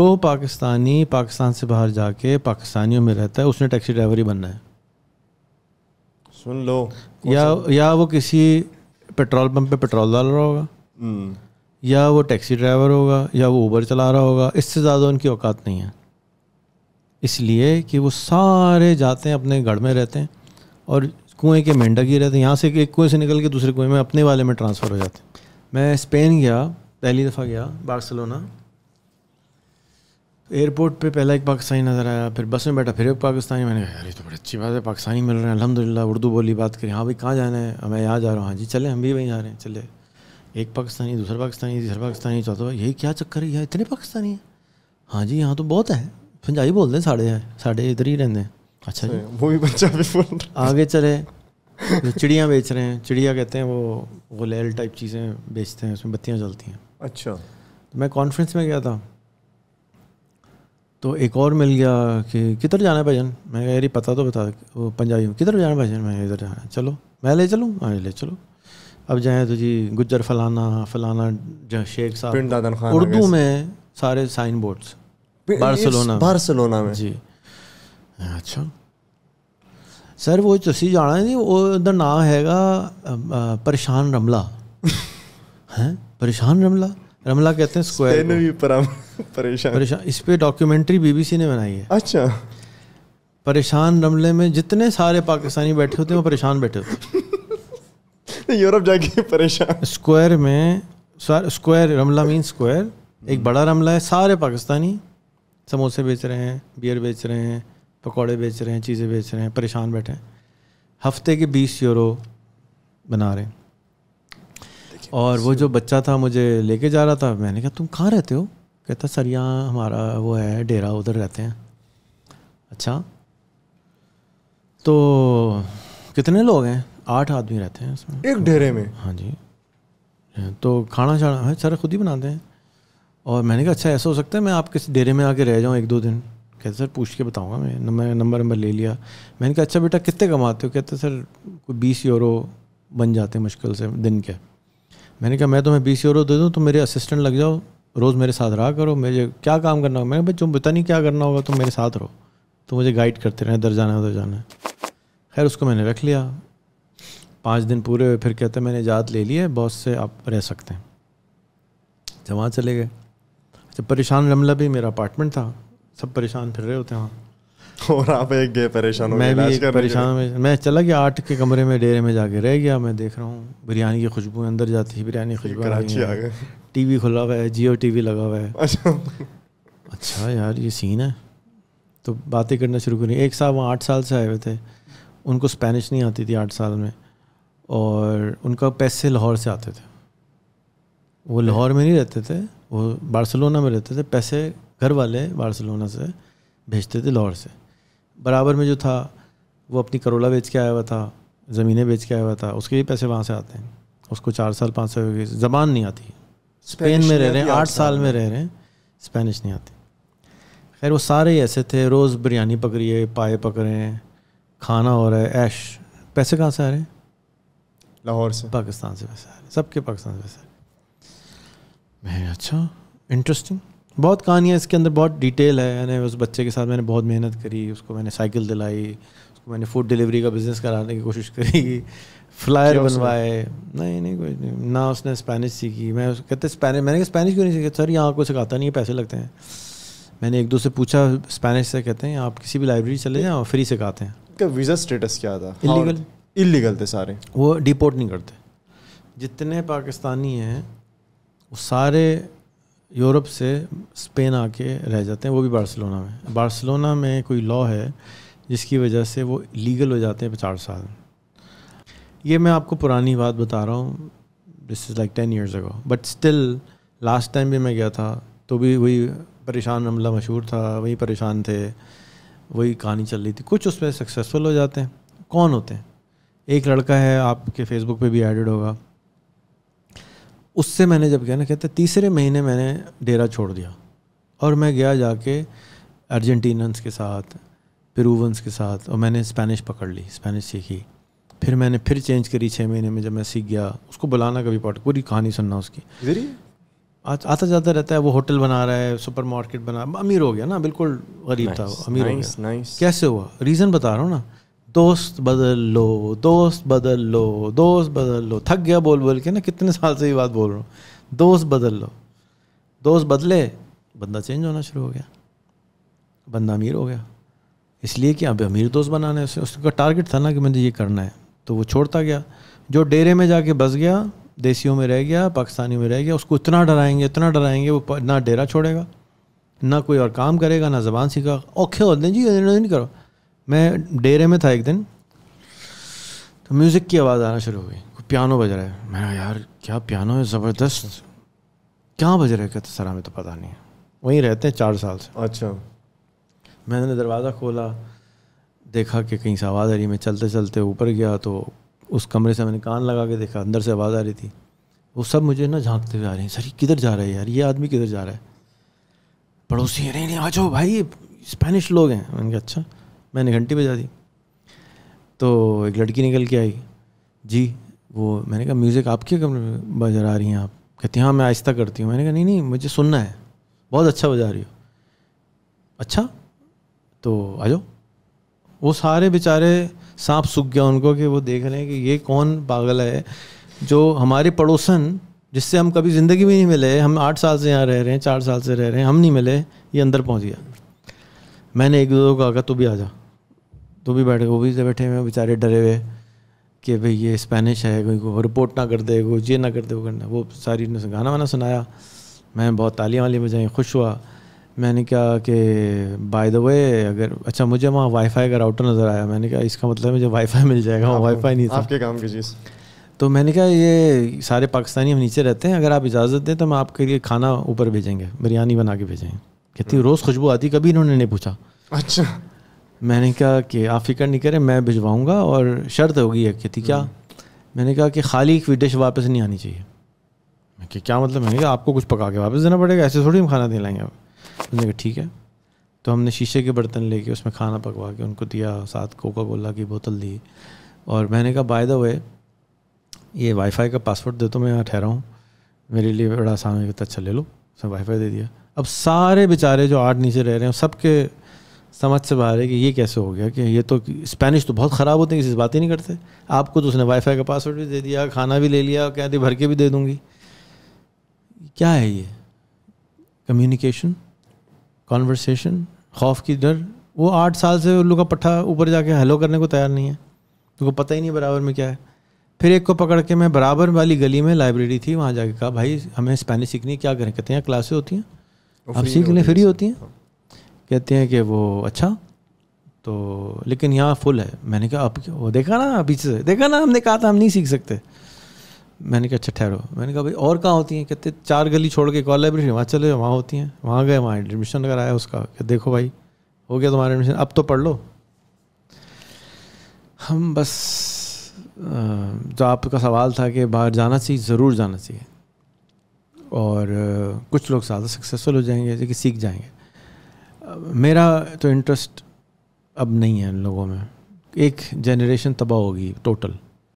जो तो पाकिस्तानी पाकिस्तान से बाहर जाके पाकिस्तानियों में रहता है उसने टैक्सी ड्राइवर ही बनना है सुन लो या या वो किसी पेट्रोल पंप पे पेट्रोल डाल रहा होगा हम्म। या वो टैक्सी ड्राइवर होगा या वो ऊबर चला रहा होगा इससे ज़्यादा उनकी औकात नहीं है इसलिए कि वो सारे जाते हैं अपने घर में रहते हैं और कुएं के मेंढक ही रहते हैं यहाँ से एक कुएं से निकल के दूसरे कुएं में अपने वाले में ट्रांसफ़र हो जाते हैं मैं स्पेन गया पहली दफ़ा गया बार्सलोना एयरपोर्ट पे पहला एक पाकिस्तानी नज़र आया फिर बस में बैठा फिर एक पाकिस्तानी मैंने कहा अरे तो बड़ी अच्छी बात है पाकिस्तानी मिल रहे हैं अलहमदिल्ला उर्दू बोली बात करें हाँ भाई कहाँ जाना है मैं यहाँ जा रहा हूँ हाँ जी चले हम भी वहीं जा रहे हैं चले एक पाकिस्तानी दूसरा पाकिस्तानी तीसरा पाकिस्तानी चौथा यही क्या चक्कर है यहाँ इतने पाकिस्तानी हैं हाँ जी यहाँ तो बहुत है पंजाबी बोलते हैं साढ़े साढ़े इधर ही रहते हैं अच्छा जी वो भी बच्चा आगे चले चिड़िया बेच रहे हैं चिड़िया कहते हैं वो लेल टाइप चीज़ें बेचते हैं उसमें बत्तियाँ चलती हैं अच्छा तो मैं कॉन्फ्रेंस में गया था तो एक और मिल गया कि किधर जाना है भाईजान मैं कह पता तो बता वो पंजाबी में किधर जाना भाईजान मैं इधर जाना चलो मैं ले चलूँ हाँ ले चलो अब जाए तो जी गुजर फलाना फलाना शेख साहब उर्दू में सारे साइन बोर्ड्स बार्सिलोना बार्सिलोना में जी अच्छा ਸਰ ਉਹ ਤੁਸੀਂ ਜਾਣਾ जी ਉਹਦਾ ਨਾਮ ਹੈਗਾ परेशान रमला है परेशान रमला रमला कहते हैं स्क्वायर परेशान परेशान इस पे डॉक्यूमेंट्री बीबीसी ने बनाई है अच्छा परेशान रमले में जितने सारे पाकिस्तानी बैठे होते हैं वो परेशान बैठे होते यूरोप जाके परेशान स्क्वायर में स्क्वायर रमला मीन स्क्वायर एक बड़ा रमला है सारे पाकिस्तानी समोसे बेच रहे हैं बियर बेच रहे हैं पकौड़े बेच रहे हैं चीज़ें बेच रहे हैं परेशान बैठे हैं हफ्ते के बीस यूरो बना रहे हैं और वो जो बच्चा था मुझे लेके जा रहा था मैंने कहा तुम कहाँ रहते हो कहता सर यहाँ हमारा वो है डेरा उधर रहते हैं अच्छा तो कितने लोग हैं आठ आदमी रहते हैं उसमें एक डेरे में हाँ जी तो खाना छाना हाँ, सर खुद ही बनाते हैं और मैंने कहा अच्छा ऐसा हो सकता है मैं आप किसी डेरे में आके रह जाऊँ एक दो दिन कहते सर पूछ के बताऊँगा मैं नंबर नंबर नंबर ले लिया मैंने कहा अच्छा बेटा कितने कमाते हो कहते सर कोई बीस यूरो बन जाते हैं मुश्किल से दिन के मैंने कहा मैं तुम्हें बीस यूरो दे दूँ तो मेरे असिस्टेंट लग जाओ रोज़ मेरे साथ रहा करो मुझे क्या काम करना होगा मैंने भाई तुम पता नहीं क्या करना होगा तुम मेरे साथ रहो तो मुझे गाइड करते रहे इधर जाना है उधर जाना है खैर उसको मैंने रख लिया पाँच दिन पूरे हुए फिर कहते मैंने इजाज़त ले लिया बॉस से आप रह सकते हैं जब वहाँ चले गए अच्छा परेशान रमला भी मेरा अपार्टमेंट था सब परेशान फिर रहे होते हैं वहाँ और आप एक गए परेशान हो मैं भी एक परेशान मैं चला गया आठ के कमरे में डेरे में जाके रह गया मैं देख रहा हूँ बिरयानी की खुशबू अंदर जाती है बिरयानी खुशबू टी वी खुला हुआ है जियो टी वी लगा हुआ है अच्छा अच्छा यार ये सीन है तो बातें करना शुरू करी एक साहब वहाँ आठ साल से आए हुए थे उनको स्पेनिश नहीं आती थी आठ साल में और उनका पैसे लाहौर से आते थे वो लाहौर में नहीं रहते थे वो बार्सिलोना में रहते थे पैसे घर वाले बार्सिलोना से भेजते थे लाहौर से बराबर में जो था वो अपनी करोला बेच के आया हुआ था ज़मीनें बेच के आया हुआ था उसके भी पैसे वहाँ से आते हैं उसको चार साल पाँच साल जबान नहीं आती स्पेन में रह रहे हैं आठ साल में रह रहे हैं स्पेनिश नहीं आती खैर वो सारे ही ऐसे थे रोज़ बिरयानी पक रही है पाए पक रहे हैं खाना हो रहा है ऐश पैसे कहाँ से आ रहे हैं लाहौर से पाकिस्तान से पैसे आ रहे हैं सबके पाकिस्तान से पैसे आ रहे हैं अच्छा इंटरेस्टिंग बहुत कहानियाँ इसके अंदर बहुत डिटेल है यानी उस बच्चे के साथ मैंने बहुत मेहनत करी उसको मैंने साइकिल दिलाई उसको मैंने फूड डिलीवरी का बिजनेस कराने की कोशिश करी फ्लायर बनवाए नहीं नहीं कुछ नहीं ना उसने स्पेनिश सीखी मैं उस कहते स्पेनिश मैंने कहा स्पेनिश क्यों नहीं सीखा सर यहाँ कोई सिखाता नहीं है पैसे लगते हैं मैंने एक दो से पूछा स्पेनिश से कहते हैं आप किसी भी लाइब्रेरी चले जाएँ और फ्री सिखाते हैं वीज़ा स्टेटस क्या था इलीगल इलीगल थे सारे वो डिपोर्ट नहीं करते जितने पाकिस्तानी हैं वो सारे यूरोप से स्पेन आके रह जाते हैं वो भी बार्सिलोना में बार्सिलोना में कोई लॉ है जिसकी वजह से वो लीगल हो जाते हैं चार साल ये मैं आपको पुरानी बात बता रहा हूँ this is like ten years ago but still last time भी मैं गया था तो भी वही परेशान अमला मशहूर था वही परेशान थे वही कहानी चल रही थी कुछ उसमें सक्सेसफुल हो जाते हैं कौन होते हैं एक लड़का है आपके फेसबुक पे भी एडेड होगा उससे मैंने जब गया ना कहते तीसरे महीने मैंने डेरा छोड़ दिया और मैं गया जाके अर्जेंटीनस के साथ पेरूवंस के साथ और मैंने स्पेनिश पकड़ ली स्पेनिश सीखी फिर मैंने फिर चेंज करी छः महीने में जब मैं सीख गया उसको बुलाना कभी पड़ पूरी कहानी सुनना उसकी आज आता जाता रहता है वो होटल बना रहा है सुपर मार्केट बना अमीर हो गया ना बिल्कुल गरीब nice, था अमीर nice, हो गया nice. कैसे हुआ रीज़न बता रहा हूँ ना दोस्त बदल लो दोस्त बदल लो दोस्त बदल लो थक गया बोल बोल के ना कितने साल से ये बात बोल रहा हूँ दोस्त बदल लो दोस्त बदले बंदा चेंज होना शुरू हो गया बंदा अमीर हो गया इसलिए कि अब अमीर दोस्त बनाने उसे उसका टारगेट था ना कि मुझे ये करना है तो वो छोड़ता गया जो डेरे में जाके बस गया देसियों में रह गया पाकिस्तानियों में रह गया उसको इतना डराएंगे इतना डराएंगे वो ना डेरा छोड़ेगा ना कोई और काम करेगा ना जबान सीखा औखे होते जी नहीं करो मैं डेरे में था एक दिन तो म्यूज़िक की आवाज़ आना शुरू हो गई पियानो बज रहा है मैं यार क्या पियानो है ज़बरदस्त क्या बज रहा है कहते सर हमें तो पता नहीं वहीं रहते हैं चार साल से अच्छा मैंने दरवाज़ा खोला देखा कि कहीं से आवाज़ आ रही मैं चलते चलते ऊपर गया तो उस कमरे से मैंने कान लगा के देखा अंदर से आवाज़ आ रही थी वो सब मुझे ना झांकते हुए आ रहे हैं सर किधर जा रहे हैं यार ये आदमी किधर जा रहा है पड़ोसी अरे नहीं आ जाओ भाई स्पेनिश लोग हैं मैंने कहा अच्छा मैंने घंटी बजा दी तो एक लड़की निकल के आई जी वो मैंने कहा म्यूज़िक आपके कमरे में बजा रही हैं आप कहती हाँ मैं आहिस्ता करती हूँ मैंने कहा नहीं नहीं मुझे सुनना है बहुत अच्छा बजा रही हो अच्छा तो आ जाओ वो सारे बेचारे सांप सूख गया उनको कि वो देख रहे हैं कि ये कौन पागल है जो हमारे पड़ोसन जिससे हम कभी ज़िंदगी भी नहीं मिले हम आठ साल से यहाँ रह रहे हैं चार साल से रह रहे हैं हम नहीं मिले ये अंदर पहुँच गया मैंने एक दो को कहा तू भी आ जा तो भी बैठे वो भी से बैठे हुए बेचारे डरे हुए कि भाई ये स्पेनिश है कोई को रिपोर्ट ना कर दे कोई ये ना कर दे वो करना वो सारी ने गाना वाना सुनाया मैं बहुत तालियाँ वाली बजाई खुश हुआ मैंने कहा कि बाय द वे अगर अच्छा मुझे वहाँ वाईफाई का राउटर नज़र आया मैंने कहा इसका मतलब मुझे वाईफाई मिल जाएगा वहाँ वाईफाई नहीं था आपके काम की चीज़ तो मैंने कहा ये सारे पाकिस्तानी हम नीचे रहते हैं अगर आप इजाज़त दें तो हम आपके लिए खाना ऊपर भेजेंगे बिरयानी बना के भेजेंगे कहती हम्म। रोज़ खुशबू आती कभी इन्होंने नहीं पूछा अच्छा मैंने कहा कि आप फिक्र नहीं करें मैं भिजवाऊँगा और शर्त होगी एक खेती क्या हम्म। मैंने कहा कि खाली एक डिश वापस नहीं आनी चाहिए कि क्या मतलब मैंने कहा आपको कुछ पका के वापस देना पड़ेगा ऐसे थोड़ी हम खाना दे आप उसने कहा ठीक है तो हमने शीशे के बर्तन लेके उसमें खाना पकवा के उनको दिया साथ कोका कोला की बोतल दी और मैंने कहा बाय द वे ये वाईफाई का पासवर्ड दे तो मैं यहाँ ठहरा हूँ मेरे लिए बड़ा आसान है तो अच्छा ले लो उसने वाईफाई दे दिया अब सारे बेचारे जो आठ नीचे रह रहे हैं सबके समझ से बाहर है कि ये कैसे हो गया कि ये तो स्पेनिश तो बहुत ख़राब होते हैं किसी से बात ही नहीं करते आपको तो उसने वाईफाई का पासवर्ड भी दे दिया खाना भी ले लिया कह दी भर के भी दे दूँगी क्या है ये कम्युनिकेशन कॉन्वर्सेशन खौफ की डर वो आठ साल से उल्लू का पट्ठा ऊपर जाके हेलो करने को तैयार नहीं है उनको तो पता ही नहीं बराबर में क्या है फिर एक को पकड़ के मैं बराबर वाली गली में लाइब्रेरी थी वहाँ जाके कहा भाई हमें स्पेनिश सीखनी क्या करें कहते हैं क्लासें होती हैं आप सीख लें फ्री होती हैं हाँ। कहते हैं कि वो अच्छा तो लेकिन यहाँ फुल है मैंने कहा अब वो देखा ना पीछे से देखा ना हमने कहा था हम नहीं सीख सकते मैंने कहा अच्छा ठहरो मैंने कहा भाई और कहाँ होती हैं कहते चार गली छोड़ के कॉल लाइब्रेरी वहाँ चले वहाँ होती हैं वहाँ गए वहाँ एडमिशन कराया उसका क्या देखो भाई हो गया तुम्हारा एडमिशन अब तो पढ़ लो हम बस जो आपका सवाल था कि बाहर जाना चाहिए ज़रूर जाना चाहिए और कुछ लोग ज़्यादा सक्सेसफुल हो जाएंगे जैसे कि सीख जाएंगे मेरा तो इंटरेस्ट अब नहीं है लोगों में एक जनरेशन तबाह होगी टोटल